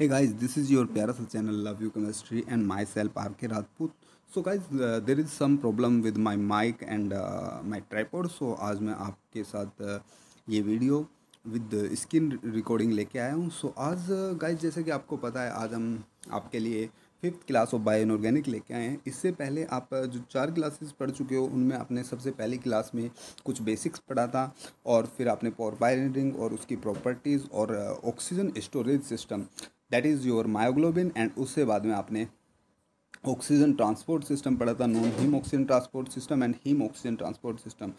Hey guys this is your प्यारा सा channel love you chemistry and myself R K Rajput so guys there is some problem with my mic and my tripod so आज मैं आपके साथ uh, ये video with screen recording लेके आया हूँ सो so, आज गाइज uh, जैसे कि आपको पता है आज हम आपके लिए fifth class of bio inorganic लेके आए हैं इससे पहले आप uh, जो चार क्लासेस पढ़ चुके हो उनमें आपने सबसे पहली क्लास में कुछ बेसिक्स पढ़ा था और फिर आपने पावर बायरिंग और उसकी प्रॉपर्टीज़ और oxygen storage system that is your myoglobin and उससे बाद में आपने ऑक्सीजन ट्रांसपोर्ट सिस्टम पढ़ा था non heme oxygen transport system and heme oxygen transport system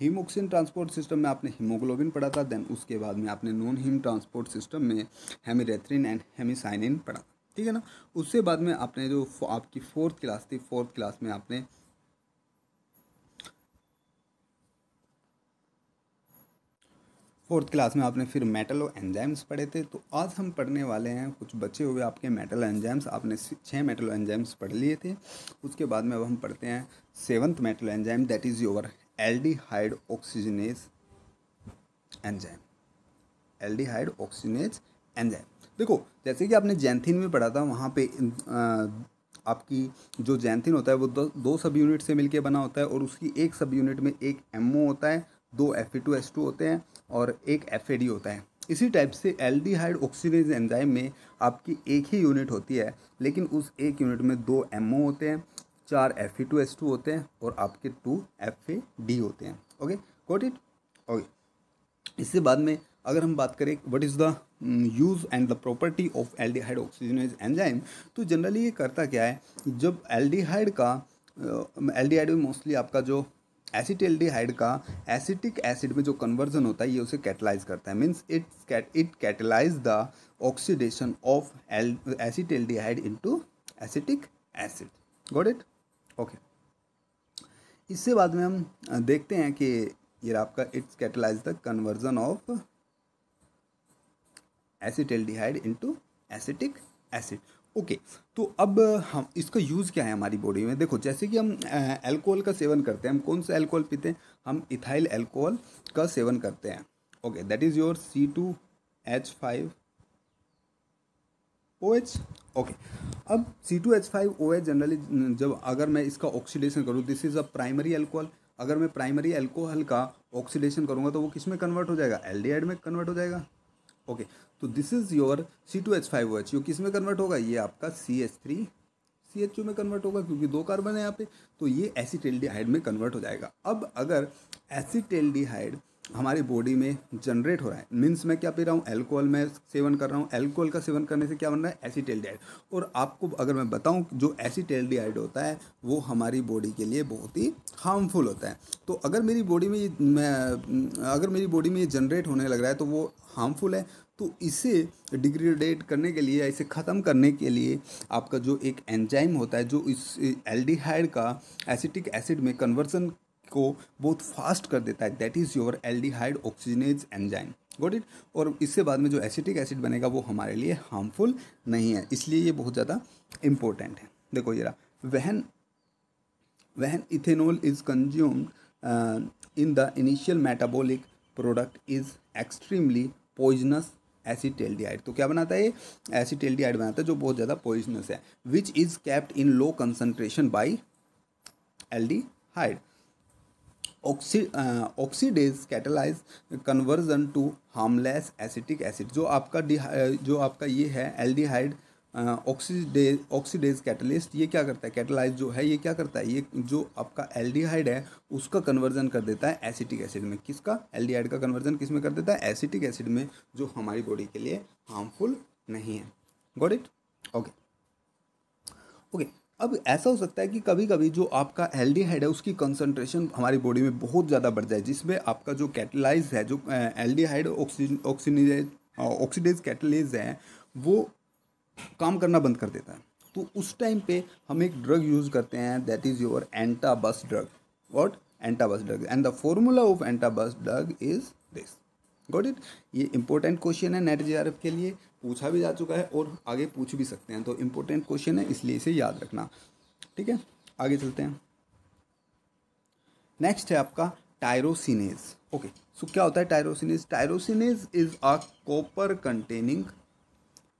heme oxygen transport system में आपने हीमोग्लोबिन पढ़ा था देन उसके बाद में आपने नॉन हीम ट्रांसपोर्ट सिस्टम में हेमीरेथ्रिन एंड हेमीसाइनिन पढ़ा था ठीक है ना उससे बाद में आपने जो आपकी फोर्थ क्लास थी फोर्थ क्लास में आपने फोर्थ क्लास में आपने फिर मेटल और एंजाइम्स पढ़े थे तो आज हम पढ़ने वाले हैं कुछ बचे हुए आपके मेटल एंजाइम्स आपने छः मेटल एंजाइम्स पढ़ लिए थे उसके बाद में अब हम पढ़ते हैं seventh metal enzyme that is your aldehyde oxygenase enzyme aldehyde oxygenase enzyme देखो जैसे कि आपने जैनथिन में पढ़ा था वहाँ पे आपकी जो जैनथिन होता है वो दो, दो सब यूनिट से मिलके बना होता है और उसकी एक सब यूनिट में एक एमओ होता है दो एफ टू टू एस होते हैं और एक एफ होता है इसी टाइप से एल्डिहाइड ऑक्सीडेज एंजाइम में आपकी एक ही यूनिट होती है लेकिन उस एक यूनिट में दो एम होते हैं चार एफ होते हैं और आपके टू एफ होते हैं ओके गोट इट ओके इससे बाद में अगर हम बात करें what is the use and the property of aldehyde oxygenase enzyme तो जनरली ये करता क्या है जब एल्डिहाइड का एल्डिहाइड में मोस्टली आपका जो एसिटेल्डिहाइड का एसिटिक एसिड में जो कन्वर्जन होता है ये उसे कैटलाइज करता है means it's it catalyse the oxidation of acetaldehyde into acetic acid got it okay इससे बाद में हम देखते हैं कि ये आपका it's catalyse the conversion of acetaldehyde into acetic acid okay okay, तो अब हम इसका यूज़ क्या है हमारी बॉडी में देखो जैसे कि हम अल्कोहल का सेवन करते हैं हम कौन सा अल्कोहल पीते हैं हम इथाइल अल्कोहल का सेवन करते हैं okay that is your C two H five O H okay अब C two H five O H generally जब अगर मैं इसका ऑक्सीडेशन करूँ this is a primary alcohol अगर मैं प्राइमरी अल्कोहल का ऑक्सीडेशन करूँगा तो वो किस में कन्वर्ट हो जाएगा एल में कन्वर्ट हो जाएगा ओके okay, तो this is your C two H five H U किस में कन्वर्ट होगा ये आपका C H three C H U में कन्वर्ट होगा क्योंकि दो कार्बन है यहाँ पे तो ये एसिटेल्डिहाइड में कन्वर्ट हो जाएगा अब अगर एसिटेल्डिहाइड हमारी बॉडी में जनरेट हो रहा है मीन्स मैं क्या पी रहा हूँ एल्कोहल में सेवन कर रहा हूँ एल्कोहल का सेवन करने से क्या बन रहा है एसिटेल्डिहाइड और आपको अगर मैं बताऊँ जो एसिटेल्डिहाइड होता है वो हमारी बॉडी के लिए बहुत ही हार्मफुल होता है तो अगर मेरी बॉडी में मैं अगर मेरी बॉडी में ये जनरेट होने लग रहा है तो वो हार्मफुल है तो इसे डिग्रेडेट करने के लिए या इसे ख़त्म करने के लिए आपका जो एक एंजाइम होता है जो इस एल्डिहाइड का एसिटिक एसिड में कन्वर्सन को बहुत फास्ट कर देता है that is your aldehyde oxygenase enzyme got it और इससे बाद में जो एसिटिक एसिड बनेगा वो हमारे लिए हार्मफुल नहीं है इसलिए ये बहुत ज़्यादा इम्पोर्टेंट है देखो ये when when ethanol is consumed in the initial metabolic product is extremely poisonous acetaldehyde तो क्या बनाता है एसिटेल्डिहाइड बनाता है जो बहुत ज़्यादा पॉइजनस है which is kept in low concentration by aldehyde oxy oxidase catalyse conversion to harmless acetic acid जो आपका uh, जो आपका ये है एल्डिहाइड ऑक्सीडेज ऑक्सीडेज कैटलिस्ट ये क्या करता है कैटलाइज जो है ये क्या करता है ये जो आपका एल्डिहाइड है उसका कन्वर्जन कर देता है एसिटिक एसिड में किसका एल्डिहाइड का कन्वर्जन किस में कर देता है एसिटिक एसिड में जो हमारी बॉडी के लिए हार्मफुल नहीं है गॉट इट ओके ओके अब ऐसा हो सकता है कि कभी कभी जो आपका एल्डिहाइड है उसकी कंसंट्रेशन हमारी बॉडी में बहुत ज़्यादा बढ़ जाए जिसमें आपका जो कैटलाइज है जो aldehyde oxygen oxygenase oxidase catalase है वो काम करना बंद कर देता है तो उस टाइम पे हम एक ड्रग यूज़ करते हैं that is your Antabuse drug what Antabuse drug and the formula of Antabuse drug is this got it ये इंपॉर्टेंट क्वेश्चन है नेट जे के लिए पूछा भी जा चुका है और आगे पूछ भी सकते हैं तो इम्पोर्टेंट क्वेश्चन है इसलिए इसे याद रखना ठीक है आगे चलते हैं नेक्स्ट है आपका टायरोसिनेज ओके सो क्या होता है tyrosinase tyrosinase is a copper containing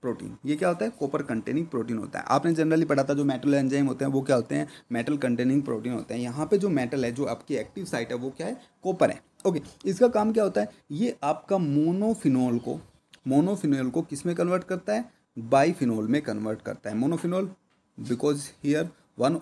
protein ये क्या होता है कॉपर कंटेनिंग प्रोटीन होता है आपने जनरली पढ़ा था जो मेटल एंजाइम होते हैं वो क्या होते हैं मेटल कंटेनिंग प्रोटीन होते हैं यहाँ पे जो मेटल है जो आपकी एक्टिव साइट है वो क्या है कॉपर है ओके इसका काम क्या होता है ये आपका मोनोफिनोल को मोनोफिनोल को किस में कन्वर्ट करता है बाईफिनोल में कन्वर्ट करता है monophenol because here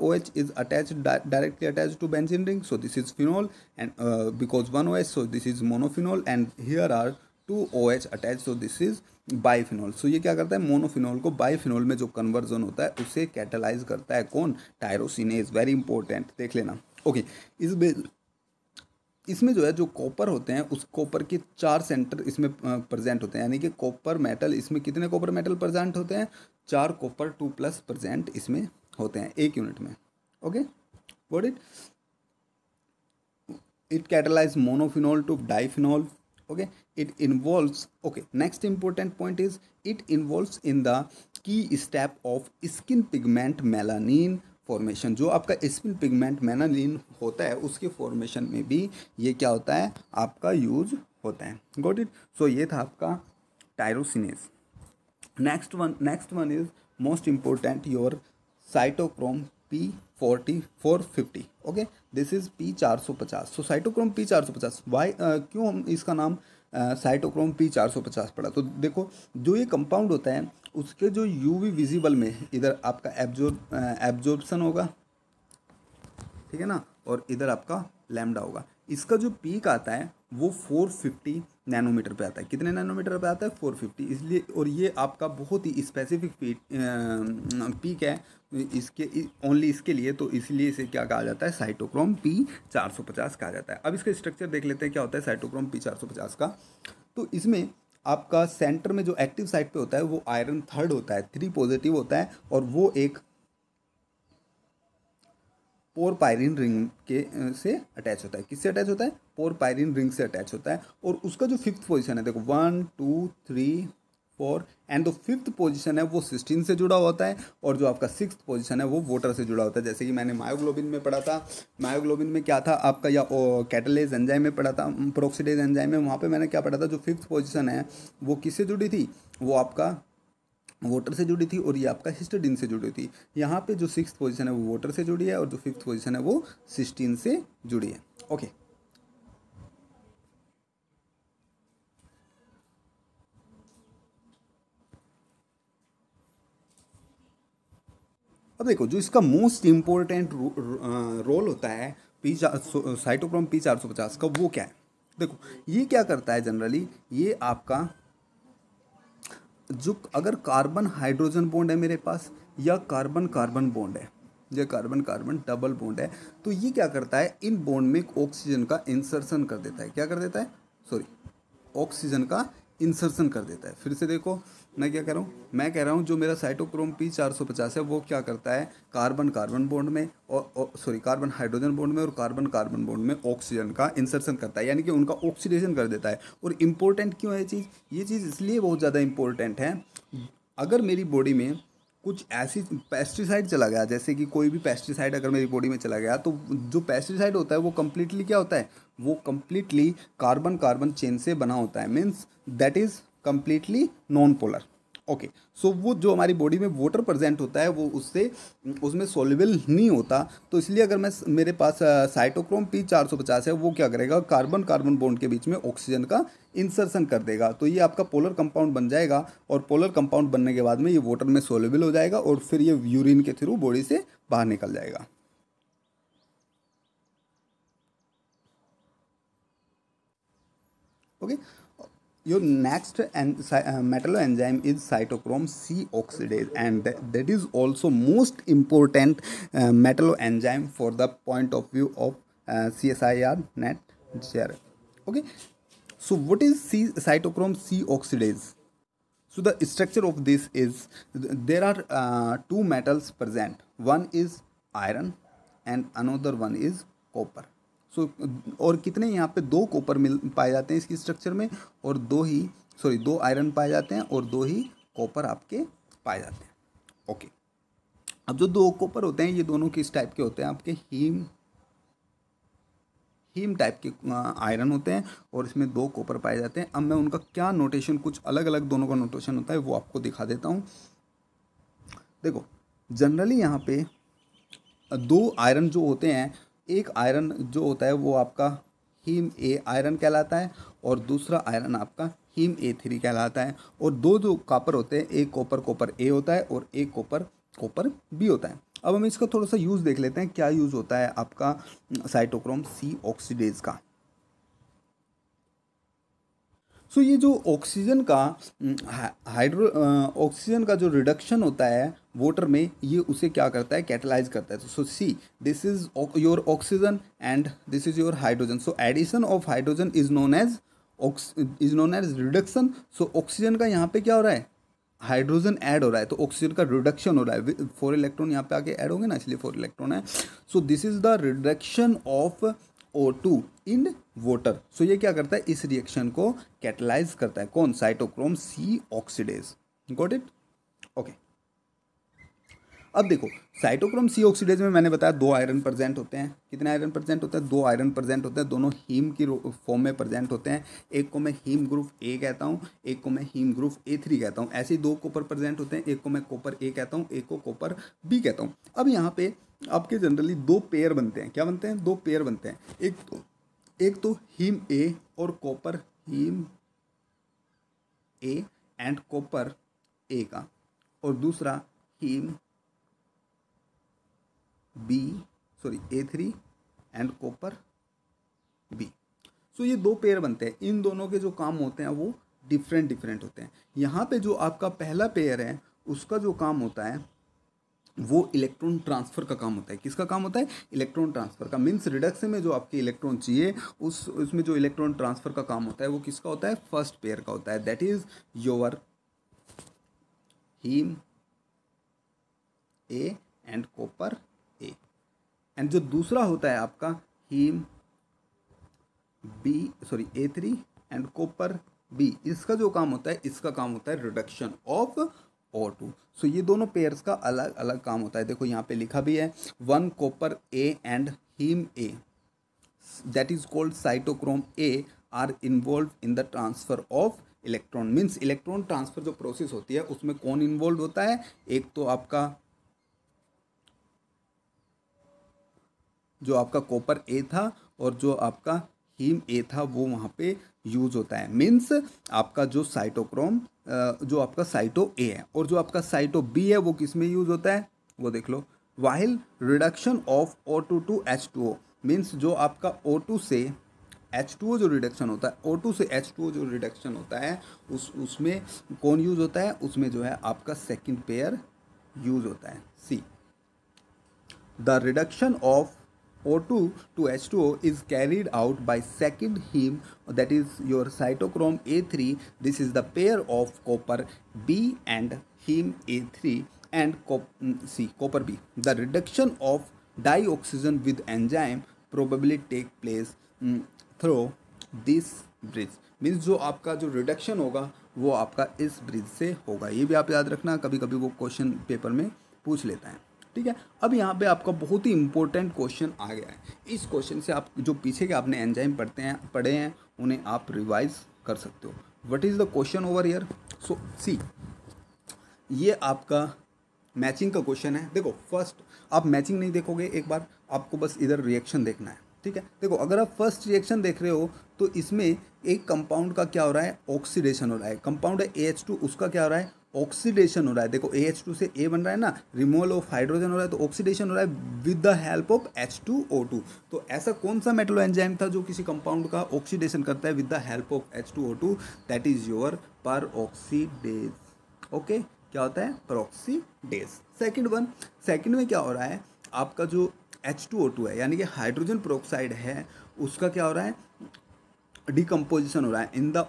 O H is attach directly attach to benzene ring so this is phenol and because one O H so this is monophenol and here are two O H attach so this is biphenol सो ये क्या करता है मोनोफिनॉल को बाईफिनॉल में जो conversion होता है उसे कैटलाइज करता है कौन टायरोसिनेज वेरी इंपॉर्टेंट देख लेना ओके इस बे इसमें जो है जो कॉपर होते हैं उस कॉपर के चार सेंटर इसमें प्रेजेंट होते हैं यानी कि कॉपर मेटल इसमें कितने कॉपर मेटल प्रेजेंट होते हैं चार कॉपर टू प्लस प्रेजेंट इसमें होते हैं एक यूनिट में okay what it it catalyse monophenol to diphenol okay it involves okay next important point is it involves in the key step of skin pigment melanin formation जो आपका skin pigment melanin होता है उसके formation में भी ये क्या होता है आपका यूज होता है गोट इट सो ये था आपका tyrosinase next one next one is most important your cytochrome P forty four fifty okay this is P चार सौ पचास सो साइटोक्रोम पी चार सौ पचास वाई क्यों हम इसका नाम साइटोक्रोम पी चार सौ पचास पड़ा तो देखो जो ये कंपाउंड होता है उसके जो यूवी विजिबल में इधर आपका एब्जॉर्ब एब्जॉर्बसन uh, होगा ठीक है ना और इधर आपका लैमडा होगा इसका जो पीक आता है वो 450 नैनोमीटर पे आता है कितने नैनोमीटर पे आता है 450 इसलिए और ये आपका बहुत ही स्पेसिफिक पीक पीक है इसके ओनली इसके लिए तो इसलिए इसे क्या कहा जाता है साइटोक्रोम पी 450 कहा जाता है अब इसका स्ट्रक्चर देख लेते हैं क्या होता है साइटोक्रोम पी 450 का तो इसमें आपका सेंटर में जो एक्टिव साइट पे होता है वो आयरन थर्ड होता है थ्री पॉजिटिव होता है और वो एक पोर पायरिन रिंग के से अटैच होता है किससे अटैच होता है पोर पायरिन रिंग से अटैच होता है और उसका जो फिफ्थ पोजीशन है देखो one two three four and जो फिफ्थ पोजीशन है वो सिस्टीन से जुड़ा होता है और जो आपका सिक्स पोजीशन है वो वोटर से जुड़ा होता है जैसे कि मैंने मायोग्लोबिन में पढ़ा था मायोग्लोबिन में क्या था आपका या कैटलेज एंजाइम में पढ़ा था प्रोक्सीडेज mm, एंजाइम में वहाँ पे मैंने क्या पढ़ा था जो फिफ्थ पोजीशन है वो किससे जुड़ी थी वो आपका वोटर से जुड़ी थी और ये आपका हिस्टडीन से जुड़ी थी यहाँ पे जो सिक्स पोजीशन है वो वोटर से जुड़ी है और जो फिफ्थ पोजीशन है वो सिस्टीन से जुड़ी है ओके अब देखो जो इसका मोस्ट इंपॉर्टेंट रो, रोल होता है पी साइटोक्रोम पी चार सौ पचास का वो क्या है देखो ये क्या करता है जनरली ये आपका जो अगर कार्बन हाइड्रोजन बॉन्ड है मेरे पास या कार्बन कार्बन बॉन्ड है या कार्बन कार्बन डबल बॉन्ड है तो ये क्या करता है इन बॉन्ड में ऑक्सीजन का इंसर्सन कर देता है क्या कर देता है सॉरी ऑक्सीजन का इंसर्सन कर देता है फिर से देखो मैं क्या कह रहा हूँ मैं कह रहा हूँ जो मेरा साइटोक्रोम पी चार सौ पचास है वो क्या करता है कार्बन कार्बन बॉन्ड में और सॉरी कार्बन हाइड्रोजन बॉन्ड में और कार्बन कार्बन बॉन्ड में ऑक्सीजन का इंसर्सन करता है यानी कि उनका ऑक्सीडेशन कर देता है और इम्पोर्टेंट क्यों है ये चीज़ ये चीज़ इसलिए बहुत ज़्यादा इम्पोर्टेंट है अगर मेरी बॉडी में कुछ ऐसी पेस्टिसाइड चला गया जैसे कि कोई भी पेस्टिसाइड अगर मेरी बॉडी में चला गया तो जो पेस्टिसाइड होता है वो कम्प्लीटली क्या होता है वो कम्प्लीटली कार्बन कार्बन चेन से बना होता है means that is completely non polar okay so वो जो हमारी बॉडी में वाटर प्रेजेंट होता है वो उससे उसमें सोलबल नहीं होता तो इसलिए अगर मैं मेरे पास साइटोक्रोम पी चार सौ पचास है वो क्या करेगा कार्बन कार्बन बॉन्ड के बीच में ऑक्सीजन का इंसर्सन कर देगा तो ये आपका पोलर कंपाउंड बन जाएगा और पोलर कंपाउंड बनने के बाद में ये वाटर में सोलेबल हो जाएगा और फिर ये यूरिन के थ्रू बॉडी से बाहर निकल जाएगा okay okay? your next en- uh, enzyme is cytochrome c oxidase and th- that is also most important uh, enzyme for the point of view of uh, csir net crf okay so what is c cytochrome c oxidase so the structure of this is th- there are uh, two metals present one is iron and another one is copper so और कितने यहाँ पे दो copper मिल पाए जाते हैं इसकी structure में और दो ही सॉरी दो आयरन पाए जाते हैं और दो ही कॉपर आपके पाए जाते हैं ओके अब जो दो कॉपर होते हैं ये दोनों किस टाइप के होते हैं आपके हीम हीम टाइप के आयरन होते हैं और इसमें दो कॉपर पाए जाते हैं अब मैं उनका क्या नोटेशन कुछ अलग अलग दोनों का नोटेशन होता है वो आपको दिखा देता हूँ देखो जनरली यहाँ पे दो आयरन जो होते हैं एक आयरन जो होता है वो आपका हीम ए आयरन कहलाता है और दूसरा आयरन आपका हीम ए थ्री कहलाता है और दो जो कॉपर होते हैं एक कॉपर कॉपर ए होता है और एक कॉपर कॉपर बी होता है अब हम इसका थोड़ा सा यूज़ देख लेते हैं क्या यूज़ होता है आपका साइटोक्रोम सी ऑक्सीडेज का सो so, ये जो ऑक्सीजन का हाइड्रो ऑक्सीजन का जो रिडक्शन होता है वोटर में ये उसे क्या करता है कैटलाइज करता है so see this is your oxygen and this is your hydrogen so addition of hydrogen is known as is known as reduction so oxygen का यहाँ पे क्या हो रहा है हाइड्रोजन ऐड हो रहा है तो ऑक्सीजन का रिडक्शन हो रहा है फोर इलेक्ट्रॉन यहाँ पे आके ऐड होंगे ना इसलिए फोर इलेक्ट्रॉन है so this is the reduction of O two in water so ये क्या करता है इस रिएक्शन को कैटलाइज करता है कौन cytochrome C oxidase got it okay अब देखो साइटोक्रोम सी ऑक्सीडेज में मैंने बताया दो आयरन प्रेजेंट होते हैं कितने आयरन प्रेजेंट होते हैं दो आयरन प्रेजेंट होते हैं दोनों हीम की फॉर्म में प्रेजेंट होते हैं एक को मैं हीम ग्रुप ए कहता हूँ एक को मैं हीम ग्रुप ए थ्री कहता हूँ ऐसे ही दो कोपर प्रेजेंट होते हैं एक को मैं कोपर ए कहता हूँ एक को कोपर बी कहता हूँ अब यहाँ पे आपके जनरली दो पेयर बनते हैं क्या बनते हैं दो पेयर बनते हैं एक तो एक तो हीम ए और copper heme A and copper A का और दूसरा heme B sorry A three and copper B so ये दो पेयर बनते हैं इन दोनों के जो काम होते हैं वो डिफरेंट डिफरेंट होते हैं यहाँ पे जो आपका पहला पेयर है उसका जो काम होता है वो इलेक्ट्रॉन ट्रांसफ़र का काम होता है किसका काम होता है इलेक्ट्रॉन ट्रांसफ़र का मीन्स रिडक्शन में जो आपके इलेक्ट्रॉन चाहिए उस उसमें जो इलेक्ट्रॉन ट्रांसफ़र का काम होता है वो किसका होता है फर्स्ट पेयर का होता है that is your heme A and copper and जो दूसरा होता है आपका heme B sorry A three and copper B इसका जो काम होता है इसका काम होता है reduction of O two so ये दोनों पेयर्स का अलग अलग काम होता है देखो यहाँ पे लिखा भी है one copper A and heme A that is called cytochrome A are involve in the transfer of electron means electron transfer जो प्रोसेस होती है उसमें कौन इन्वॉल्व होता है एक तो आपका जो आपका कॉपर ए था और जो आपका हीम ए था वो वहाँ पे यूज होता है मीन्स आपका जो साइटोक्रोम जो आपका साइटो ए है और जो आपका साइटो बी है वो किस में यूज होता है वो देख लो while reduction of O two to H to O means जो आपका ओ टू से एच टू ओ जो रिडक्शन होता है ओ टू से एच टू ओ जो रिडक्शन होता है उस उसमें कौन यूज होता है उसमें जो है आपका सेकेंड पेयर यूज होता है see the reduction of O2 to H2O is carried out by second heme that is your cytochrome A3 this is the pair of copper B and heme A3 and cop C copper B the reduction of dioxygen with enzyme probably take place um, through this bridge means जो आपका जो reduction होगा वो आपका इस bridge से होगा ये भी आप याद रखना कभी कभी वो क्वेश्चन पेपर में पूछ लेता है ठीक है अब यहाँ पे आपका बहुत ही इंपॉर्टेंट क्वेश्चन आ गया है इस क्वेश्चन से आप जो पीछे के आपने एंजाइम पढ़ते हैं पढ़े हैं उन्हें आप रिवाइज कर सकते हो what is the question over year so see ये आपका मैचिंग का क्वेश्चन है देखो फर्स्ट आप मैचिंग नहीं देखोगे एक बार आपको बस इधर रिएक्शन देखना है ठीक है देखो अगर आप फर्स्ट रिएक्शन देख रहे हो तो इसमें एक कंपाउंड का क्या हो रहा है ऑक्सीडेशन हो रहा है कंपाउंड है एच टू उसका क्या हो रहा है ऑक्सीडेशन हो रहा है देखो ए एच टू से ए बन रहा है ना रिमूवल ऑफ हाइड्रोजन हो रहा है तो ऑक्सीडेशन हो रहा है with the help of H to O two तो ऐसा कौन सा मेटलो एंजाइम था जो किसी कंपाउंड का ऑक्सीडेशन करता है with the help of H to O two that is your peroxidase okay क्या होता है पर ऑक्सीडेज सेकेंड वन सेकेंड में क्या हो रहा है आपका जो एच टू ओ टू है यानी कि हाइड्रोजन प्रोक्साइड है उसका क्या हो रहा है डिकम्पोजिशन हो रहा है in the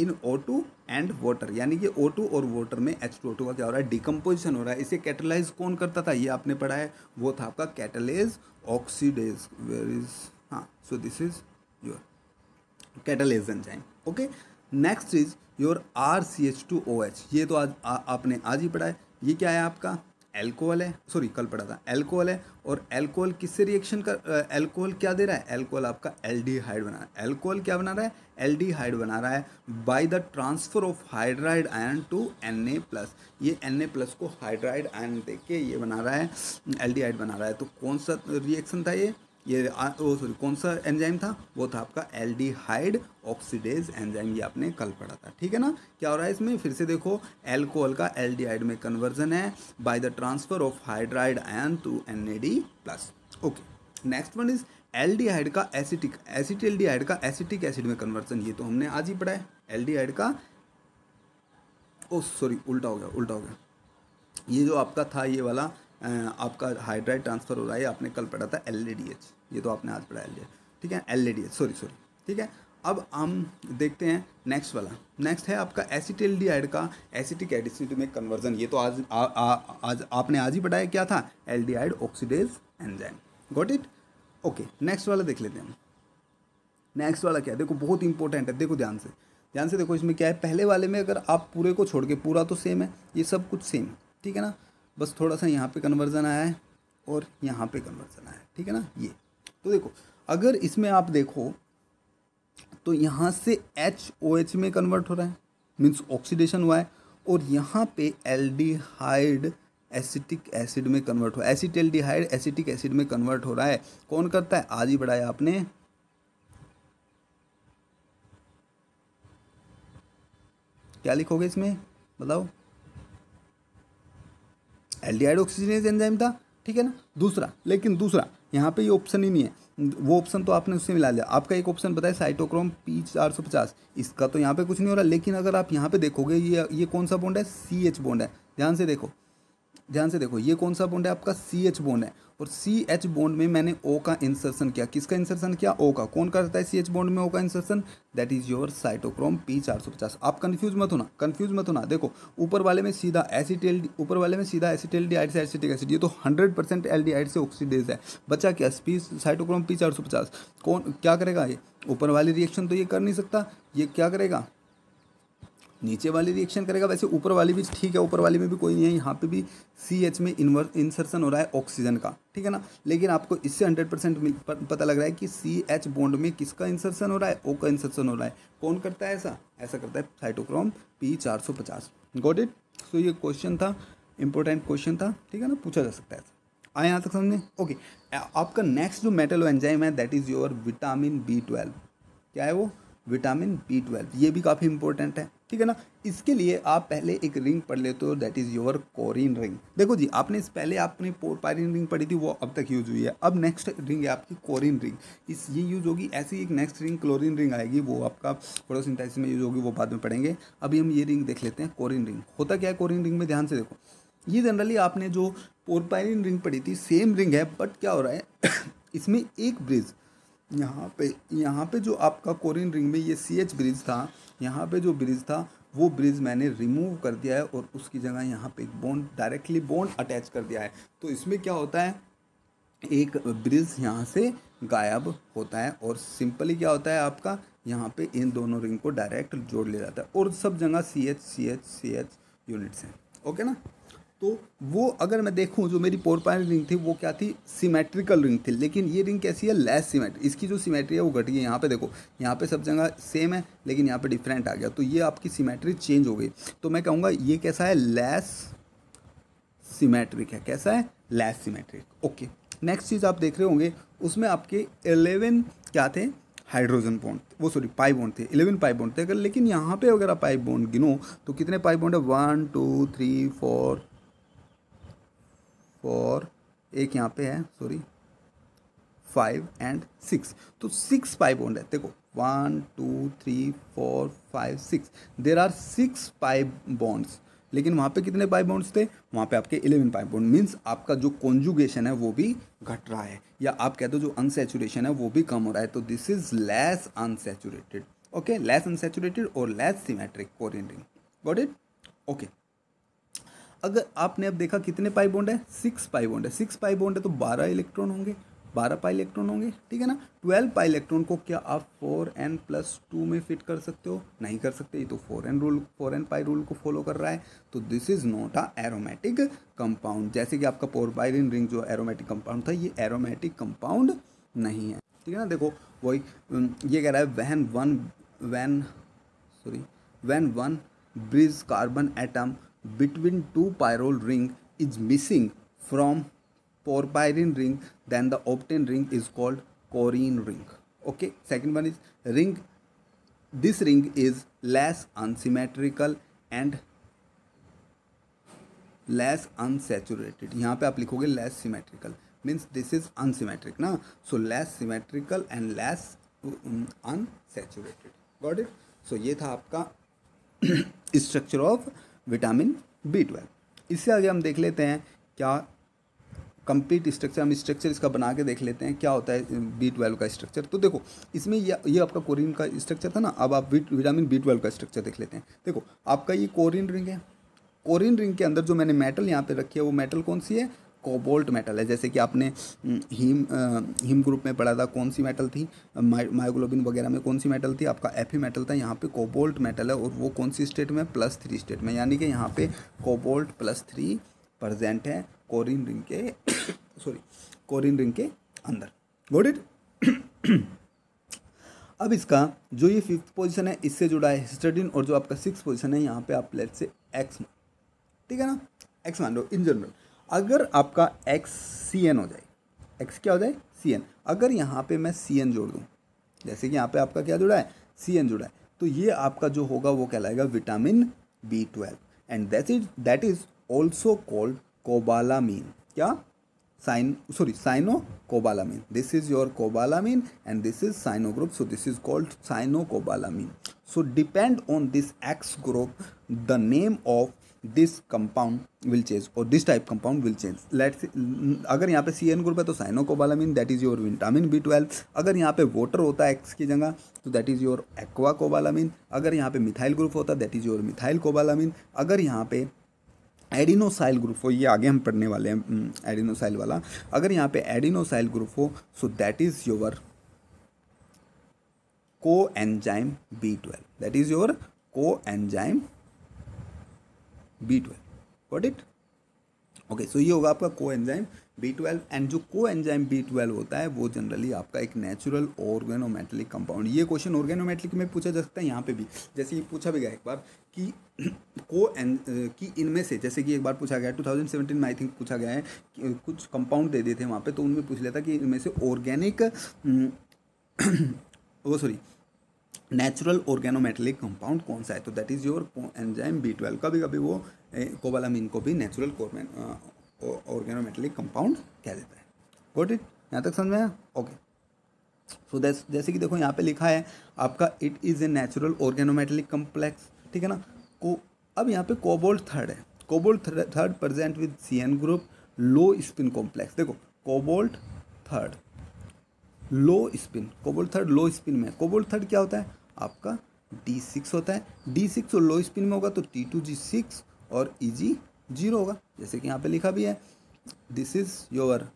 in O two and water यानी कि ओ टू और वाटर में एच टू ओ टू का क्या हो रहा है डिकम्पोजिशन हो रहा है इसे कैटलाइज कौन करता था ये आपने पढ़ा है वो था आपका कैटलेज ऑक्सीडेज वेर इज हाँ so this is your catalase enzyme okay next is your R C H to O H ये तो आज आ, आपने आज ही पढ़ा है ये क्या है आपका एल्कोहल है सॉरी कल पढ़ा था एल्कोहल है और एल्कोहल किससे रिएक्शन कर एल्कोहल क्या दे रहा है एल्कोहल आपका एल्डिहाइड बना रहा है एल्कोहल क्या बना रहा है एल्डिहाइड बना रहा है by the transfer of hydride ion to N A plus ये एन ए प्लस को हाइड्राइड आयन देके के ये बना रहा है हाइड बना रहा है तो कौन सा रिएक्शन था ये ये वो सॉरी कौन सा एंजाइम था वो था आपका एल्डिहाइड ऑक्सीडेज एंजाइम ये आपने कल पढ़ा था ठीक है ना क्या हो रहा है इसमें फिर से देखो एल्कोहल का एल्डिहाइड में कन्वर्जन है by the transfer of hydride ion to N plus okay next one is aldehyde का एसिटिक एसिटिल्डिहाइड का एसिटिक एसिड में कन्वर्जन ये तो हमने आज ही पढ़ा है एल्डिहाइड का ओ सॉरी उल्टा हो गया उल्टा हो गया ये जो आपका था ये वाला आपका हाइड्राइड ट्रांसफर हो रहा है आपने कल पढ़ा था एल ये तो आपने आज पढ़ा लिया ठीक है एल सॉरी सॉरी ठीक है अब हम देखते हैं नेक्स्ट वाला नेक्स्ट है आपका एसिटिल्डिहाइड का एसिटिक एडिसिटी में कन्वर्जन ये तो आज आ, आ, आज आपने आज ही पढ़ाया क्या था आइड oxidase enzyme got it okay next वाला देख लेते हैं हम नेक्स्ट वाला क्या है देखो बहुत इंपॉर्टेंट है देखो ध्यान से ध्यान से देखो इसमें क्या है पहले वाले में अगर आप पूरे को छोड़ के पूरा तो सेम है ये सब कुछ सेम है ठीक है ना बस थोड़ा सा यहाँ पे कन्वर्जन आया है और यहाँ पे कन्वर्जन आया है ठीक है ना ये तो देखो अगर इसमें आप देखो तो यहाँ से एच ओ एच में कन्वर्ट हो रहा है मीन्स ऑक्सीडेशन हुआ है और यहाँ पे हाइड एसिटिक एसिड में कन्वर्ट हो हाइड एसिटिक एसिड में कन्वर्ट हो रहा है कौन करता है आज ही बढ़ाया आपने क्या लिखोगे इसमें बताओ हाइड ऑक्सीजनेज एंजाइम था ठीक है ना दूसरा लेकिन दूसरा यहाँ पे ये ऑप्शन ही नहीं है वो ऑप्शन तो आपने उससे मिला लिया आपका एक ऑप्शन बताया साइटोक्रोम पी चार सौ पचास इसका तो यहाँ पे कुछ नहीं हो रहा लेकिन अगर आप यहाँ पे देखोगे ये ये कौन सा बॉन्ड है सी एच बॉन्ड है ध्यान से देखो ध्यान से देखो ये कौन सा बोंड है आपका सी एच बोंड है और सी एच बोंड में मैंने ओ का इंसर्शन किया किसका इंसर्शन किया ओ का कौन करता है सी एच बोंड में ओ का insertion that is your cytochrome P चार सौ पचास आप कन्फ्यूज मत होना कन्फ्यूज मत होना देखो ऊपर वाले में सीधा एसिटेल ऊपर वाले में सीधा एसिटेल डी से एसिटिक एसिड ये तो hundred percent aldehyde से ऑक्सीडेज है बचा क्या स्पी साइटोक्रोम पी चार सौ पचास कौन क्या करेगा ये ऊपर वाली रिएक्शन तो ये कर नहीं सकता ये क्या करेगा नीचे वाली रिएक्शन करेगा वैसे ऊपर वाली भी ठीक है ऊपर वाली में भी कोई नहीं है यहाँ पे भी सी एच में इन्वर इंसर्सन हो रहा है ऑक्सीजन का ठीक है ना लेकिन आपको इससे हंड्रेड परसेंट पता लग रहा है कि सी एच बॉन्ड में किसका इंसर्सन हो रहा है ओ का इंसर्सन हो रहा है कौन करता है ऐसा ऐसा करता है साइटोक्रोम पी चार सौ पचास गॉड इट सो ये क्वेश्चन था इंपॉर्टेंट क्वेश्चन था ठीक है ना पूछा जा सकता है आए यहाँ तक समझने ओके आपका नेक्स्ट जो मेटल एंजाइम है that is your vitamin B twelve क्या है वो विटामिन बी ट्वेल्व ये भी काफ़ी इंपॉर्टेंट है ठीक है ना इसके लिए आप पहले एक रिंग पढ़ लेते हो that is your corrin ring देखो जी आपने इस पहले आपने पोरपायरिन रिंग पढ़ी थी वो अब तक यूज़ हुई है अब नेक्स्ट रिंग है आपकी कोरिन रिंग इस ये यूज़ होगी ऐसी एक नेक्स्ट रिंग क्लोरिन रिंग आएगी वो आपका फोटोसिंथेसिस में यूज़ होगी वो बाद में पढ़ेंगे अभी हम ये रिंग देख लेते हैं कोरिन रिंग होता क्या है कोरिन रिंग में ध्यान से देखो ये जनरली आपने जो पोरपायरिन रिंग पढ़ी थी सेम रिंग है बट क्या हो रहा है इसमें एक ब्रिज यहाँ पे यहाँ पे जो आपका कोरिन रिंग में ये सी एच ब्रिज था यहाँ पे जो ब्रिज था वो ब्रिज मैंने रिमूव कर दिया है और उसकी जगह यहाँ पे एक बोन डायरेक्टली बोन अटैच कर दिया है तो इसमें क्या होता है एक ब्रिज यहाँ से गायब होता है और सिंपली क्या होता है आपका यहाँ पे इन दोनों रिंग को डायरेक्ट जोड़ लिया जाता है और सब जगह C H C H C H units हैं ओके ना तो वो अगर मैं देखूँ जो मेरी पोरपाइन रिंग थी वो क्या थी सिमेट्रिकल रिंग थी लेकिन ये रिंग कैसी है लेस सिमेट्री इसकी जो सिमेट्री है वो घट गई यहाँ पे देखो यहाँ पे सब जगह सेम है लेकिन यहाँ पे डिफरेंट आ गया तो ये आपकी सिमेट्री चेंज हो गई तो मैं कहूँगा ये कैसा है लेस सिमेट्रिक है कैसा है लेस सीमेट्रिक ओके नेक्स्ट चीज़ आप देख रहे होंगे उसमें आपके एलेवन क्या थे हाइड्रोजन बॉन्ड वो सॉरी पाई बॉन्ड थे इलेवन पाई बॉन्ड थे अगर लेकिन यहाँ पे अगर आप पाई बॉन्ड गिनो तो कितने पाई बॉन्ड है one two three four four एक यहाँ पे है सॉरी फाइव एंड सिक्स तो सिक्स पाई बॉन्ड है देखो one two three four five six there are six pi bonds लेकिन वहाँ पे कितने पाइप बॉन्ड्स थे वहाँ पे आपके इलेवन पाई बॉन्ड मीन्स आपका जो कॉन्जुगेशन है वो भी घट रहा है या आप कहते हो जो अनसेचुरेशन है वो भी कम हो रहा है तो this is less unsaturated okay less unsaturated और less corrin ring got it okay अगर आपने अब देखा कितने पाई बॉन्ड है सिक्स पाई बॉन्ड है सिक्स पाई बॉन्ड है तो बारह इलेक्ट्रॉन होंगे बारह पाई इलेक्ट्रॉन होंगे ठीक है ना ट्वेल्व पाई इलेक्ट्रॉन को क्या आप फोर एन प्लस टू में फिट कर सकते हो नहीं कर सकते ये तो four N rule four N pi rule को फॉलो कर रहा है तो this is not a aromatic compound जैसे कि आपका पोरबाइलिन रिंग जो एरोमेटिक कंपाउंड था ये एरोमेटिक कंपाउंड नहीं है ठीक है ना देखो वही ये कह रहा है when one when sorry when one bridge carbon atom between two pyrrole ring is missing from porphyrin ring then the obtained ring is called corine ring okay second one is ring this ring is less unsymmetrical and less unsaturated yahan pe aap likhoge less symmetrical means this is unsymmetric na so less symmetrical and less unsaturated got it so ye tha aapka structure of vitamin B twelve इससे आगे हम देख लेते हैं क्या complete structure हम structure इसका बना के देख लेते हैं क्या होता है बी ट्वेल्व का स्ट्रक्चर तो देखो इसमें ये ये आपका कोरिन का स्ट्रक्चर था ना अब आप विटामिन बी ट्वेल्व का स्ट्रक्चर देख लेते हैं देखो आपका ये कोरिन रिंग है कोरिन रिंग के अंदर जो मैंने मेटल यहाँ पे रखी है वो मेटल कौन सी है कोबोल्ट मेटल है जैसे कि आपने हीम हीम ग्रुप में पढ़ा था कौन सी मेटल थी मायोग्लोबिन वगैरह में कौन सी मेटल थी आपका एफी मेटल था यहाँ पे कोबोल्ट मेटल है और वो कौन सी स्टेट में प्लस थ्री स्टेट में यानी कि यहाँ पे कोबोल्ट प्लस थ्री प्रजेंट है कोरिन रिंग के सॉरी कोरिन रिंग के अंदर गोड इट अब इसका जो ये फिफ्थ पोजिशन है इससे जुड़ा है हिस्टेडिन और जो आपका सिक्स पोजिशन है यहाँ पे आप लेट से एक्स ठीक है ना एक्स मान लो इन जनरल अगर आपका एक्स सी एन हो जाए एक्स क्या हो जाए सी एन अगर यहाँ पे मैं सी एन जोड़ दूँ जैसे कि यहाँ पे आपका क्या जुड़ा है सी एन जुड़ा है तो ये आपका जो होगा वो कहलाएगा vitamin B twelve and that is that is also called cobalamin क्या cyan sorry cyano cobalamin this is your cobalamin and this is cyano group so this is called cyano cobalamin so depend on this X group the name of this compound will change और this type compound will change let's अगर यहाँ पे C N group है तो cyanocobalamin that is your vitamin B twelve अगर यहाँ पे water होता है एक्स की जगह तो that is your aqua cobalamin अगर यहाँ पे मिथाइल ग्रुप होता है that is your methyl cobalamin अगर यहाँ पे एडिनोसाइल ग्रुप हो ये आगे हम पढ़ने वाले हैं एडिनोसाइल वाला अगर यहाँ पे एडिनोसाइल ग्रुप हो so that is your coenzyme B twelve that is your coenzyme B twelve got it okay so ये होगा आपका को एंजाइम बी ट्वेल्व एंड जो को एंजाइम बी ट्वेल्व होता है वो जनरली आपका एक नेचुरल ऑर्गेनोमेटलिक कंपाउंड ये क्वेश्चन ऑर्गेनोमेटलिक में पूछा जा सकता है यहाँ पे भी जैसे ये पूछा भी गया एक बार कि को एन कि इनमें से जैसे कि एक बार पूछा गया 2017 में आई थिंक पूछा गया है कुछ कंपाउंड दे दिए थे वहाँ पे तो उनमें पूछ था कि इनमें से ऑर्गेनिक वो सॉरी नेचुरल ऑर्गेनोमेटलिक कंपाउंड कौन सा है तो that is your enzyme B twelve कभी कभी वो कोबालामीन को भी नेचुरल ऑर्गेनोमेटलिक कंपाउंड कह देता है गोट इट यहाँ तक समझ में आया ओके सो दैस जैसे कि देखो यहाँ पे लिखा है आपका it is a natural organometallic complex ठीक है ना को अब यहाँ पे कोबोल्ट थर्ड है cobalt third present with C N group low spin complex देखो cobalt third low spin cobalt third low spin में कोबोल्ट थर्ड क्या होता है आपका डी सिक्स होता है डी सिक्स और लो स्पिन में होगा तो टी टू जी सिक्स और ई जी जीरो होगा जैसे कि यहाँ पे लिखा भी है this is your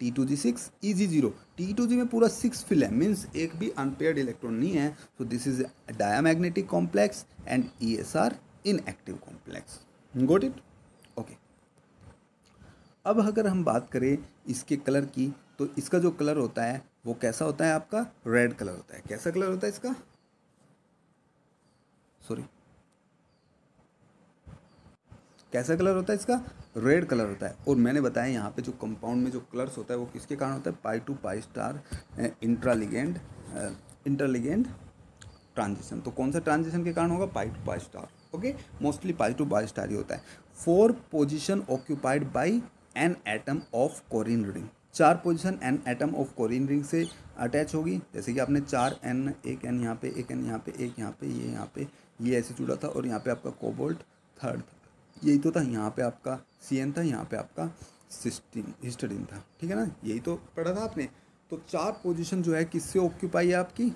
T two G six E G zero T two G में पूरा सिक्स फिल है मीन्स एक भी अनपेयर्ड इलेक्ट्रॉन नहीं है so this is diamagnetic complex and E S R inactive complex got it okay अब अगर हम बात करें इसके कलर की तो इसका जो कलर होता है वो कैसा होता है आपका रेड कलर होता है कैसा कलर होता है इसका सॉरी कैसा कलर होता है इसका रेड कलर होता है और मैंने बताया यहाँ पे जो कंपाउंड में जो कलर्स होता है वो किसके कारण होता है pi to pi star intraligand interligand transition तो कौन सा ट्रांजिशन के कारण होगा pi to pi star okay mostly pi to pi star ही होता है four position occupied by N atom of corrin ring चार position N atom of corrin ring से अटैच होगी जैसे कि आपने चार एन एक एन यहाँ पे एक एन यहाँ पे एक यहाँ पे ये यहाँ पे ये ऐसे जुड़ा था और यहाँ पे आपका कोबोल्ट थर्ड था यही तो था यहाँ पे आपका सी था यहाँ पे आपका सिस्टीन हिस्टडिन था ठीक है ना यही तो पढ़ा था आपने तो चार पोजिशन जो है किससे ऑक्यूपाई है आपकी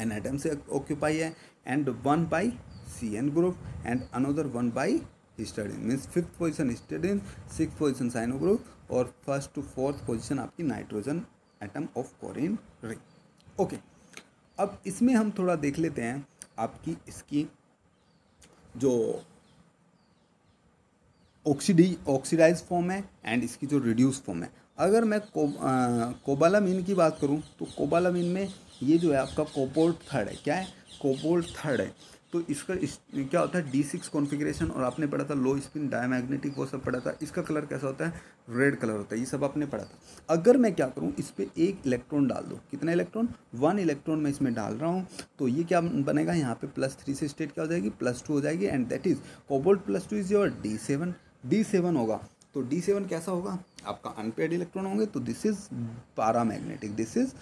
एन एटम से ऑक्यूपाई है and one by C N group and another one by histidine means fifth position histidine six position cyano group और फर्स्ट टू फोर्थ पोजिशन आपकी nitrogen atom of corrin ring okay अब इसमें हम थोड़ा देख लेते हैं आपकी इसकी जो ऑक्सीडी ऑक्सीडाइज फॉर्म है एंड इसकी जो रिड्यूस फॉर्म है अगर मैं को, आ, कोबालामीन की बात करूं तो कोबालामीन में ये जो है आपका कोपोल्ट थर्ड है क्या है कोपोल्ट थर्ड है तो इसका इस, क्या होता है डी सिक्स कॉन्फिग्रेशन और आपने पढ़ा था लो स्पिन डायमैग्नेटिक वो सब पढ़ा था इसका कलर कैसा होता है रेड कलर होता है ये सब आपने पढ़ा था अगर मैं क्या करूँ इस पर एक इलेक्ट्रॉन डाल दो कितना इलेक्ट्रॉन वन इलेक्ट्रॉन मैं इसमें डाल रहा हूँ तो ये क्या बनेगा यहाँ पे प्लस थ्री से स्टेट क्या हो जाएगी प्लस टू हो जाएगी and that is cobalt plus two is your D seven D seven होगा तो डी सेवन कैसा होगा आपका अनपेड इलेक्ट्रॉन होंगे तो this is magnetic this is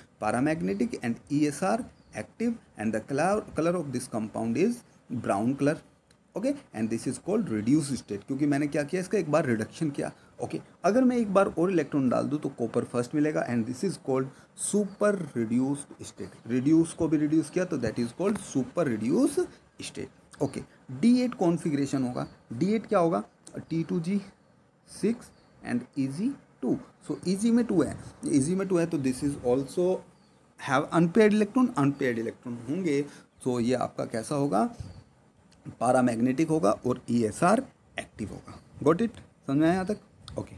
magnetic and E S R active and the colour colour of this compound is brown colour okay and this is called reduce state क्योंकि मैंने क्या किया इसका एक बार रिडक्शन किया ओके okay, अगर मैं एक बार और इलेक्ट्रॉन डाल दूँ तो कॉपर फर्स्ट मिलेगा and this is called super reduced state reduce को भी रिड्यूस किया तो that is called super reduce state okay D eight configuration होगा डी एट क्या होगा T two G six and EG two so EG में two है EG में टू है तो this is also have unpaired electron unpaired electron होंगे so so, ये आपका कैसा होगा पारामैग्नेटिक होगा और ई e एक्टिव होगा गोट इट समझ में आया यहाँ तक ओके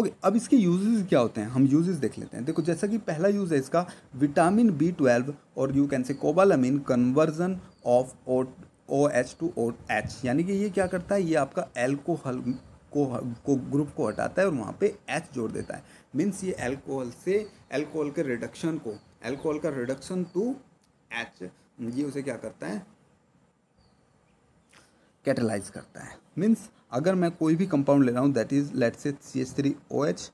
ओके अब इसके यूजेस क्या होते हैं हम यूजेस देख लेते हैं देखो जैसा कि पहला यूज है इसका विटामिन बी ट्वेल्व और you can say cobalamin conversion of ओट O H to O H यानी कि ये क्या करता है ये आपका एल्कोहल को को ग्रुप को हटाता है और वहाँ पे एच जोड़ देता है मीन्स ये एल्कोहल से एल्कोहल के रिडक्शन को एल्कोहल का रिडक्शन टू एच ये उसे क्या करता है कैटेलाइज करता है मीन्स अगर मैं कोई भी कंपाउंड ले रहा हूँ that is let say C H three O H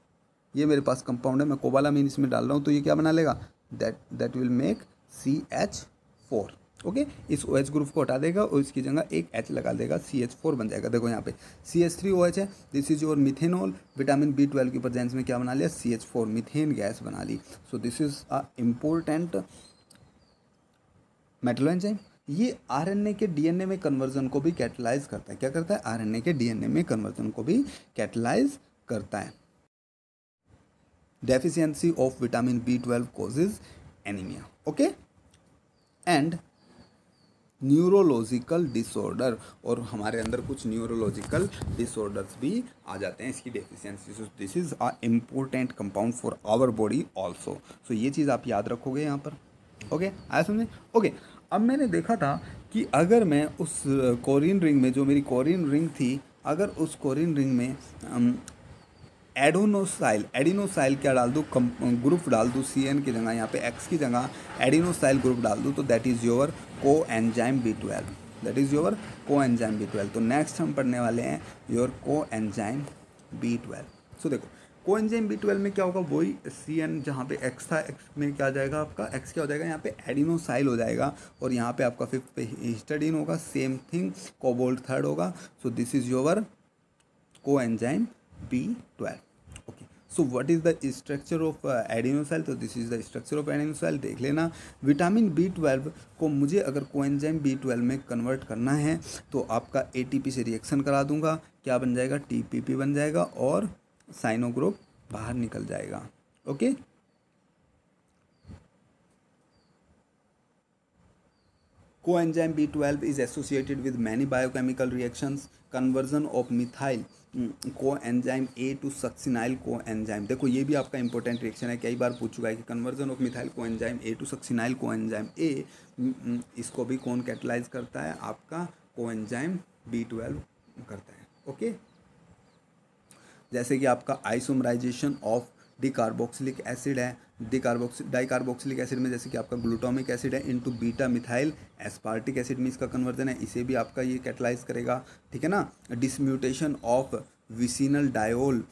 ये मेरे पास कंपाउंड है मैं कोबाला मीन इसमें डाल रहा हूँ तो ये क्या बना लेगा that that will make C H four okay इस ओ एच ग्रुप को हटा देगा और इसकी जगह एक एच लगा देगा सी एच फोर बन जाएगा देखो यहाँ पे C H three O H है this is your methanol vitamin B twelve की प्रजेंस में क्या बना लिया C H four methane gas बना ली so this is a important मेटलो ये आरएनए के डीएनए में कन्वर्जन को भी कैटलाइज करता है क्या करता है आरएनए के डीएनए में कन्वर्जन को भी कैटलाइज करता है deficiency of vitamin B twelve causes anaemia okay and neurological disorder और हमारे अंदर कुछ न्यूरोलॉजिकल डिसऑर्डर्स भी आ जाते हैं इसकी deficiency so this is a important compound for our body also so ये चीज़ आप याद रखोगे यहाँ पर ओके आया समझे ओके अब मैंने देखा था कि अगर मैं उस कोरियन रिंग में जो मेरी कोरियन रिंग थी अगर उस कोरियन रिंग में एडोनोसाइल एडिनोसाइल क्या डाल दूँ ग्रुप डाल दूँ सी एन की जगह यहाँ पे एक्स की जगह एडिनोसाइल ग्रुप डाल दूँ तो that is your coenzyme B twelve that is your coenzyme B twelve तो नेक्स्ट हम पढ़ने वाले हैं your coenzyme B twelve so देखो को एनजेम बी ट्वेल्व में क्या होगा वही सी एन जहाँ पे एक्स था एक्स में क्या जाएगा आपका एक्स क्या हो जाएगा यहाँ पे एडिनोसाइल हो जाएगा और यहाँ पे आपका फिफ्थ पे हिस्टाडीन होगा सेम थिंग कोबोल्ट थर्ड होगा सो this is your co B twelve okay so what is the structure of adenosyl तो this is the structure of adenosyl देख लेना विटामिन बी ट्वेल्व को मुझे अगर कोएंजाइम बी ट्वेल्व में कन्वर्ट करना है तो आपका ए से रिएक्शन करा दूंगा क्या बन जाएगा टी बन जाएगा और साइनो ग्रुप बाहर निकल जाएगा okay coenzyme B twelve is associated with many biochemical reaction conversion of methyl coenzyme A to succinyl coenzyme देखो ये भी आपका इंपॉर्टेंट रिएक्शन है कई बार पूछ चुका है कि conversion of methyl coenzyme A to succinyl enzyme A इसको भी कौन कैटलाइज करता है आपका को एंजाइम बी ट्वेल्व करता है ओके okay? जैसे कि आपका आइसोमराइजेशन ऑफ डिकार्बोक्सिलिक एसिड है डिकार्बोक्स डाइकार्बोक्सिलिक एसिड में जैसे कि आपका ग्लूटामिक एसिड है into beta methyl aspartic acid में इसका कन्वर्जन है इसे भी आपका ये कैटलाइज करेगा ठीक है ना dismutation of vicinal diol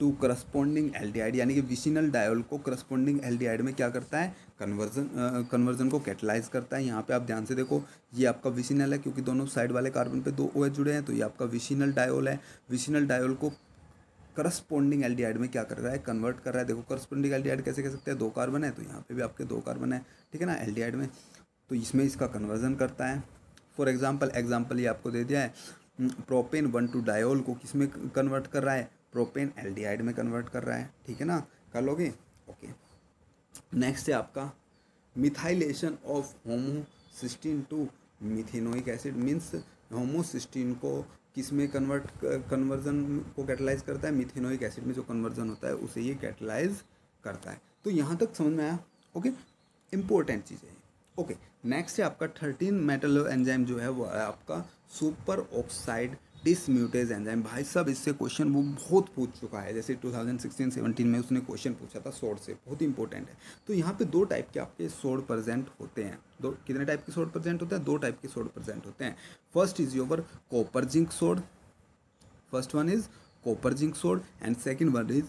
to corresponding L यानी कि विसिनल डायोल को करस्पोंडिंग एल में क्या करता है कन्वर्जन कन्वर्जन को कैटलाइज करता है यहाँ पे आप ध्यान से देखो ये आपका विसिनल है क्योंकि दोनों साइड वाले कार्बन पे दो ओ जुड़े हैं तो ये आपका विसिनल डायोल है विसिनल डायोल को करस्पोंडिंग एल में क्या कर रहा है कन्वर्ट कर रहा है देखो करस्पोंडिंग एल कैसे कह सकते हैं दो कार्बन है तो यहाँ पे भी आपके दो कार्बन है ठीक है ना एल में तो इसमें इसका कन्वर्जन करता है फॉर एग्जाम्पल एग्जाम्पल ये आपको दे दिया है प्रोपेन वन टू डायोल को किस में कन्वर्ट कर रहा है प्रोपेन एल में कन्वर्ट कर रहा है ठीक है ना कर लोगे ओके नेक्स्ट है आपका methylation of homocysteine to methionic acid means homocysteine को किस में कन्वर्ट कन्वर्जन को कैटलाइज करता है मिथेनोइक एसिड में जो कन्वर्जन होता है उसे ये कैटलाइज करता है तो यहाँ तक समझ में आया ओके इम्पोर्टेंट चीज़ है ओके नेक्स्ट है आपका थर्टीन मेटल एंजाइम जो है वो है आपका सुपर ऑक्साइड डिसम्यूटेज एंजाइम भाई साहब इससे क्वेश्चन वो बहुत पूछ चुका है जैसे 2016-17 में उसने क्वेश्चन पूछा था सोड से बहुत इंपॉर्टेंट है तो यहाँ पे दो टाइप के आपके सोड प्रेजेंट होते हैं दो कितने टाइप के सोड प्रेजेंट होते हैं दो टाइप के सोड प्रेजेंट होते हैं first is your copper zinc SOD first one is copper zinc SOD and second one is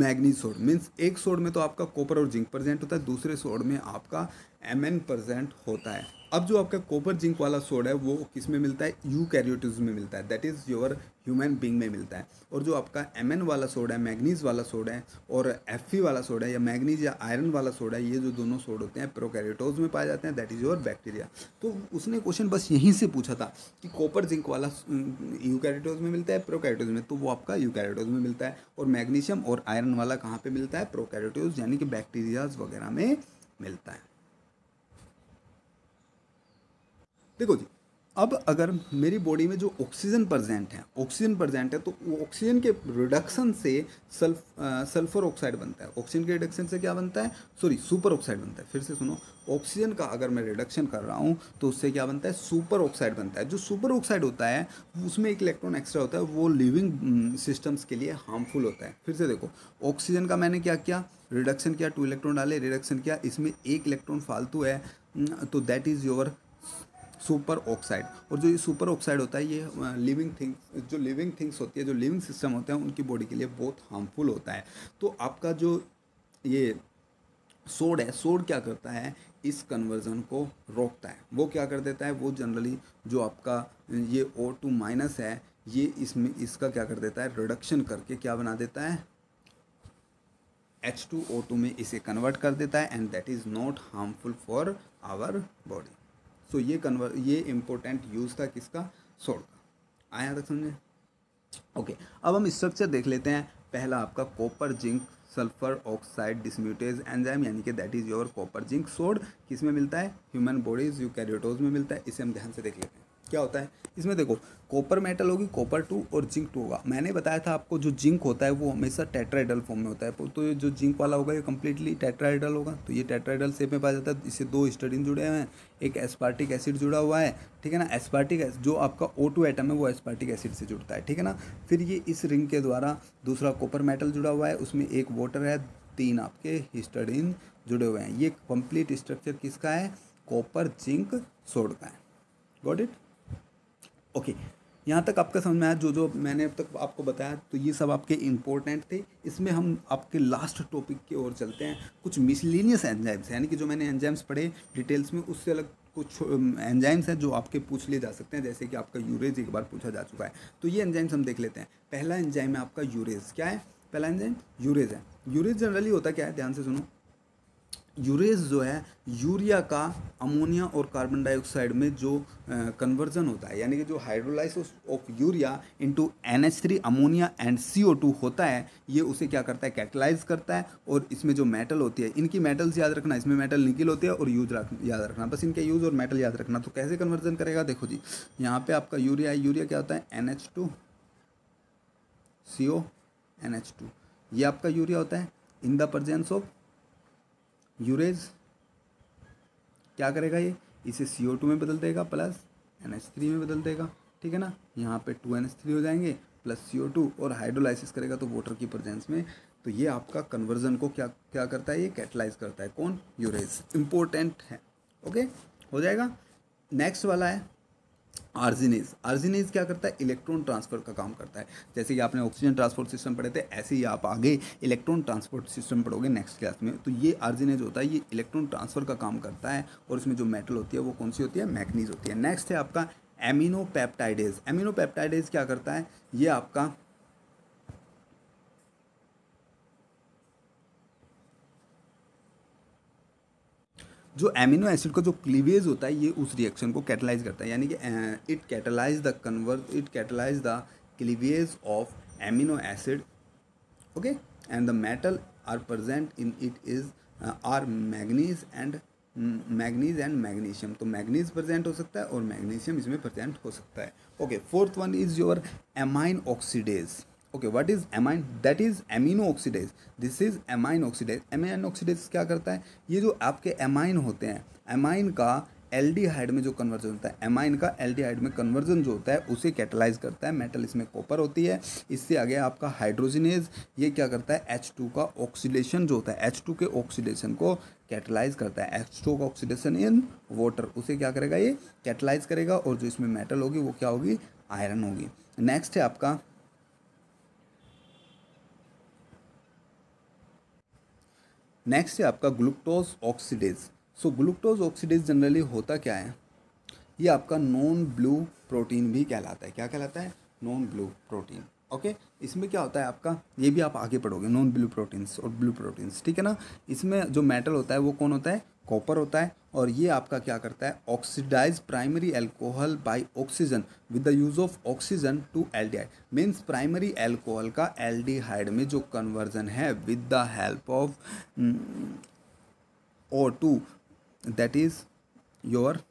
मैग्नीसोड सोड मीन्स एक सोड में तो आपका कॉपर और जिंक प्रेजेंट होता है दूसरे सोड में आपका एम एन प्रजेंट होता है अब जो आपका कॉपर जिंक वाला सोड है वो किस में मिलता है यू कैरियोटिज में मिलता है that is your human being में मिलता है और जो आपका एम एन वाला सोड है मैग्नीज वाला सोड है और एफ वाला सोड है या मैग्नीज या आयरन वाला सोड है ये जो दोनों सोड होते हैं प्रोकैरियोटोज में पाए जाते हैं दैट इज़ योर बैक्टीरिया तो उसने क्वेश्चन बस यहीं से पूछा था कि कॉपर जिंक वाला यू कैरियोटोज में मिलता है प्रोकैरियोटोज में तो वो आपका यू कैरियोटोज में मिलता है और मैग्नीशियम और आयरन वाला कहाँ पर मिलता है प्रोकैरियोटोज यानी कि बैक्टीरियाज वगैरह में मिलता है देखो जी अब अगर मेरी बॉडी में जो ऑक्सीजन प्रजेंट है ऑक्सीजन प्रजेंट है तो वो ऑक्सीजन के रिडक्शन से सल्फ सल्फर ऑक्साइड बनता है ऑक्सीजन के रिडक्शन से क्या बनता है सॉरी सुपर ऑक्साइड बनता है फिर से सुनो ऑक्सीजन का अगर मैं रिडक्शन कर रहा हूँ तो उससे क्या बनता है सुपर ऑक्साइड बनता है जो सुपर ऑक्साइड होता है उसमें एक इलेक्ट्रॉन एक्स्ट्रा होता है वो लिविंग सिस्टम्स mm, के लिए हार्मफुल होता है फिर से देखो ऑक्सीजन का मैंने क्या किया रिडक्शन किया टू इलेक्ट्रॉन डाले रिडक्शन किया इसमें एक इलेक्ट्रॉन फालतू है तो that is your superoxide और जो ये सुपर ऑक्साइड होता है ये लिविंग थिंग्स जो लिविंग थिंग्स होती है जो लिविंग सिस्टम होते हैं उनकी बॉडी के लिए बहुत हार्मफुल होता है तो आपका जो ये सोड है सोड क्या करता है इस कन्वर्जन को रोकता है वो क्या कर देता है वो जनरली जो आपका ये ओ टू माइनस है ये इसमें इसका क्या कर देता है रिडक्शन करके क्या बना देता है एच टू ओ टू में इसे कन्वर्ट कर देता है and that is not harmful for our body so ये कन्वर ये इम्पोर्टेंट यूज़ था किसका सोड का आया तक समझे ओके अब हम स्ट्रक्चर देख लेते हैं पहला आपका copper zinc sulphur oxide dismutase enzyme यानी कि that is your copper zinc SOD किस में मिलता है ह्यूमन बॉडीज यू में मिलता है इसे हम ध्यान से देख लेते हैं क्या होता है इसमें देखो कॉपर मेटल होगी कॉपर टू और जिंक टू होगा मैंने बताया था आपको जो जिंक होता है वो हमेशा टेट्राइडल फॉर्म में होता है तो ये जो जिंक वाला होगा ये कम्प्लीटली टेट्राइडल होगा तो ये टेट्राइडल शेप में पाया जाता है इससे दो स्टडिन जुड़े हुए हैं एक एस्पार्टिक एसिड जुड़ा हुआ है ठीक है ना एस्पार्टिक जो आपका ओ टू है वो एस्पार्टिक एसिड से जुड़ता है ठीक है ना फिर ये इस रिंग के द्वारा दूसरा कॉपर मेटल जुड़ा हुआ है उसमें एक वाटर है तीन आपके हिस्टडिन जुड़े हुए हैं ये कंप्लीट स्ट्रक्चर किसका है कॉपर जिंक सोड का है गॉट इट ओके यहाँ तक आपका समझ में आया जो जो मैंने अब तक आपको बताया तो ये सब आपके इम्पोर्टेंट थे इसमें हम आपके लास्ट टॉपिक की ओर चलते हैं कुछ मिसलिनियस एंजाइम्स यानी कि जो मैंने एंजाइम्स पढ़े डिटेल्स में उससे अलग कुछ एंजाइम्स हैं जो आपके पूछ लिए जा सकते हैं जैसे कि आपका यूरेज एक बार पूछा जा चुका है तो ये एंजाइम्स हम देख लेते हैं पहला एंजाइम है आपका यूरेज क्या है पहला एंजाइम यूरेज है यूरेज जनरली होता क्या है ध्यान से सुनो यूरेज जो है यूरिया का अमोनिया और कार्बन डाइऑक्साइड में जो कन्वर्जन होता है यानी कि जो hydrolysis of urea into three ammonia and C O two होता है ये उसे क्या करता है कैटलाइज करता है और इसमें जो मेटल होती है इनकी मेटल्स याद रखना इसमें मेटल निकल होती है और यूज रख याद रखना बस इनके यूज और मेटल याद रखना तो कैसे कन्वर्जन करेगा देखो जी यहाँ पर आपका यूरिया यूरिया क्या होता है N H two C O N H two ये आपका यूरिया होता है in the presence of urease क्या करेगा ये इसे सी ओ टू में बदल देगा प्लस एन एच थ्री में बदल देगा ठीक है ना यहाँ पे टू एन एच थ्री हो जाएंगे प्लस सी ओ टू और हाइड्रोलाइसिस करेगा तो वाटर की प्रजेंस में तो ये आपका कन्वर्जन को क्या क्या करता है ये कैटलाइज करता है कौन यूरेज इम्पोर्टेंट है ओके हो जाएगा नेक्स्ट वाला है आर्जिनेज आर्जिनेज क्या करता है इलेक्ट्रॉन ट्रांसफर का काम करता है जैसे कि आपने ऑक्सीजन ट्रांसपोर्ट सिस्टम पढ़े थे ऐसे ही आप आगे इलेक्ट्रॉन ट्रांसपोर्ट सिस्टम पढ़ोगे नेक्स्ट क्लास में तो ये आर्जिनेज होता है ये इलेक्ट्रॉन ट्रांसफर का काम करता है और इसमें जो मेटल होती है वो कौन सी होती है मैकनीज होती है नेक्स्ट है आपका एमिनो पैप्टाइडेज एमिनो पैप्टाइडेज क्या करता है ये आपका जो एमिनो एसिड का जो क्लीवेज होता है ये उस रिएक्शन को कैटलाइज करता है यानी कि it catalyse the convert it catalyse the cleavage of amino acid okay and the metal are present in it is are manganese and manganese and magnesium तो मैगनीज प्रजेंट हो सकता है और मैग्नीशियम इसमें प्रजेंट हो सकता है okay fourth one is your amine oxidase okay what is amine that is amino oxidase this is amine oxidase amine oxidase क्या करता है ये जो आपके एमाइन होते हैं एमाइन का एल्डिहाइड में जो कन्वर्जन होता है एमाइन का एल्डिहाइड में कन्वर्जन जो होता है उसे कैटलाइज करता है मेटल इसमें कॉपर होती है इससे आगे आपका हाइड्रोजनेज ये क्या करता है एच टू का ऑक्सीडेशन जो होता है एच टू के ऑक्सीडेशन को कैटलाइज करता है एच टू का ऑक्सीडेशन इन वाटर उसे क्या करेगा ये कैटलाइज करेगा और जो इसमें मेटल होगी वो क्या होगी आयरन होगी नेक्स्ट है आपका नेक्स्ट है आपका galactose oxidase so galactose oxidase generally होता क्या है ये आपका नॉन ब्लू प्रोटीन भी कहलाता है क्या कहलाता है नॉन ब्लू प्रोटीन ओके इसमें क्या होता है आपका ये भी आप आगे पढ़ोगे नॉन ब्लू प्रोटीन्स और ब्लू प्रोटीन्स ठीक है ना इसमें जो मेटल होता है वो कौन होता है कॉपर होता है और ये आपका क्या करता है oxidise primary alcohol by oxygen with the use of oxygen to aldehyde means primary alcohol का एल्डिहाइड में जो कन्वर्जन है with the help of O two that is your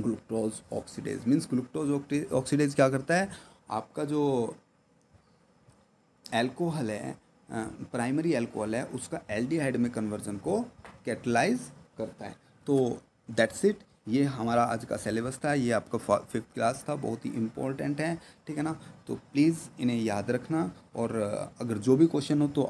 glucose oxidase means glucose oxidase क्या करता है आपका जो alcohol है प्राइमरी एल्कोहल है उसका एल्डिहाइड में कन्वर्जन को कैटलाइज करता है तो दैट्स इट ये हमारा आज का सिलेबस था ये आपका फिफ्थ क्लास था बहुत ही इम्पोर्टेंट है ठीक है ना तो प्लीज़ इन्हें याद रखना और अगर जो भी क्वेश्चन हो तो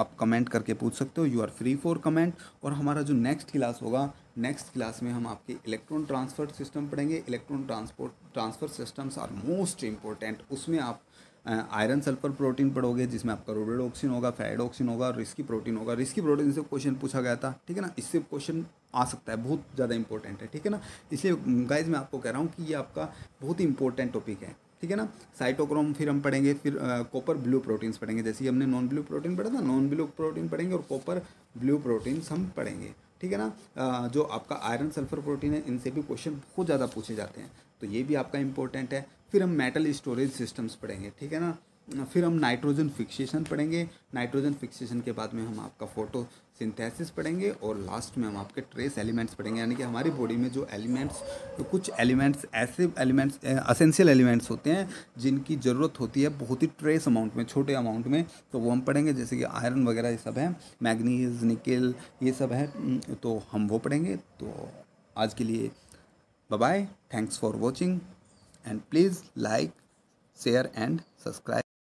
आप कमेंट करके पूछ सकते हो you are free for comment और हमारा जो नेक्स्ट क्लास होगा नेक्स्ट क्लास में हम आपके इलेक्ट्रॉन ट्रांसफर सिस्टम पढ़ेंगे electron transport transfer systems are most important उसमें आप आयरन सल्फर प्रोटीन पढ़ोगे जिसमें आपका ऑक्सीन होगा फैड ऑक्सीन होगा और रिस्की प्रोटीन होगा रिस्की प्रोटीन से क्वेश्चन पूछा गया था ठीक है ना इससे क्वेश्चन आ सकता है बहुत ज़्यादा इंपॉर्टेंट है ठीक है ना इसलिए गाइज मैं आपको कह रहा हूँ कि ये आपका बहुत ही इंपॉर्टेंट टॉपिक है ठीक है ना साइटोक्रोम फिर हम पढ़ेंगे फिर कॉपर ब्लू प्रोटीन्स पढ़ेंगे जैसे हमने नॉन ब्लू प्रोटीन पढ़ा था नॉन ब्लू प्रोटीन पढ़ेंगे और कॉपर ब्लू प्रोटीन्स हम पढ़ेंगे ठीक है ना जो आपका आयरन सल्फर प्रोटीन है इनसे भी क्वेश्चन बहुत ज़्यादा पूछे जाते हैं तो ये भी आपका इंपॉर्टेंट है फिर हम मेटल स्टोरेज सिस्टम्स पढ़ेंगे ठीक है ना फिर हम नाइट्रोजन फिक्सेशन पढ़ेंगे नाइट्रोजन फिक्सेशन के बाद में हम आपका फोटो सिंथेसिस पढ़ेंगे और लास्ट में हम आपके ट्रेस एलिमेंट्स पढ़ेंगे यानी कि हमारी बॉडी में जो एलिमेंट्स तो कुछ एलिमेंट्स ऐसे एलिमेंट्स असेंशियल एलिमेंट्स होते हैं जिनकी ज़रूरत होती है बहुत ही ट्रेस अमाउंट में छोटे अमाउंट में तो वो हम पढ़ेंगे जैसे कि आयरन वगैरह ये सब है मैगनीज निकल ये सब है तो हम वो पढ़ेंगे तो आज के लिए bye thanks for watching and please like share and subscribe